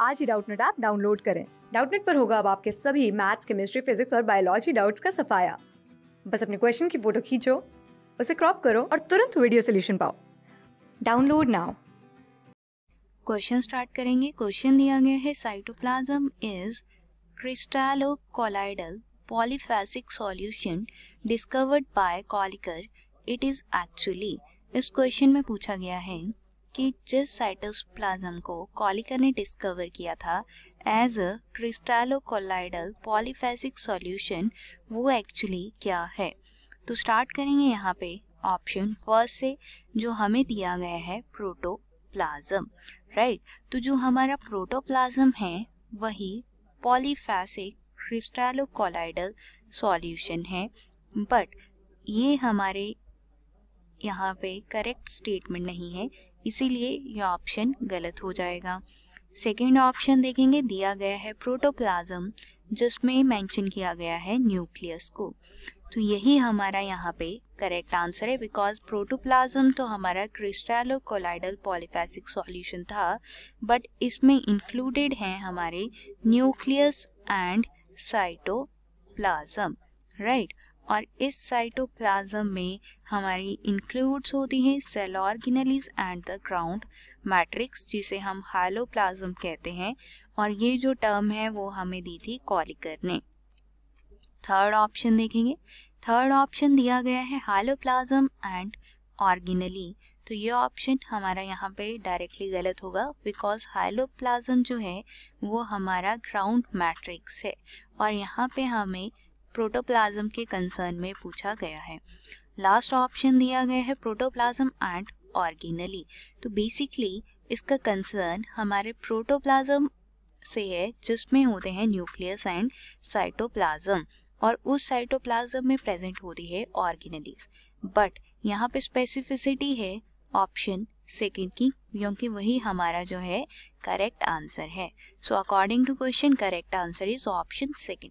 आज ही Doubtnut app download करें डाउटनेट पर होगा अब आपके सभी मैथ्स केमिस्ट्री फिजिक्स और बायोलॉजी डाउट्स का सफाया बस अपने क्वेश्चन की फोटो खींचो उसे क्रॉप करो और तुरंत वीडियो सोल्यूशन पाओ डाउनलोड नाउ क्वेश्चन स्टार्ट करेंगे क्वेश्चन दिया गया है cytoplasm is colloidal polyphasic solution discovered by Kolliker it is actually इस क्वेश्चन में पूछा गया है कि जिस साइटोप्लाज्म को कॉलिकर ने डिस्कवर किया था as a crystallocolloidal polyphasic solution वो एक्चुअली क्या है तो स्टार्ट करेंगे यहाँ पे ऑप्शन फर्स्ट से जो हमें दिया गया है प्रोटोप्लाज्म राइट right? तो जो हमारा प्रोटोप्लाज्म है वही पॉलीफेसिक क्रिस्टालोकोलाइडल सॉल्यूशन है बट ये हमारे यहाँ पे करेक्ट स्टेटमेंट नहीं है इसीलिए यह ऑप्शन गलत हो जाएगा सेकेंड ऑप्शन देखेंगे दिया गया है प्रोटोप्लाज्म जिसमें मेंशन किया गया है न्यूक्लियस को तो यही हमारा यहाँ पे करेक्ट आंसर है बिकॉज प्रोटोप्लाज्म तो हमारा क्रिस्टालो कोलाइडल पॉलीफेसिक सॉल्यूशन था बट इसमें इंक्लूडेड हैं हमारे nucleus and cytoplasm right right? और इस साइटोप्लाज्म में हमारी इंक्लूड्स होती हैं cell organelles and the ground matrix जिसे हम हाइलोप्लाज्म कहते हैं और ये जो टर्म है वो हमें दी थी कॉलिकर ने थर्ड ऑप्शन देखेंगे थर्ड ऑप्शन दिया गया है हाइलोप्लाज्म एंड ऑर्गेनली तो ये ऑप्शन हमारा यहाँ पे डायरेक्टली गलत होगा बिकॉज हाइलोप्लाज्म जो है वो हमारा ग्राउंड मैट्रिक्स है और यहाँ पे हमें प्रोटोप्लाज्म के कंसर्न में पूछा गया है लास्ट ऑप्शन दिया गया है प्रोटोप्लाज्म एंड ऑर्गेनली तो बेसिकली इसका कंसर्न हमारे प्रोटोप्लाज्म से है जिसमें होते हैं न्यूक्लियस एंड साइटोप्लाज्म और उस साइटोप्लाज्म में प्रेजेंट होती है ऑर्गेनलीज बट यहाँ पे स्पेसिफिसिटी है ऑप्शन सेकंड की क्योंकि वही हमारा जो है करेक्ट आंसर है so according to question correct answer is option second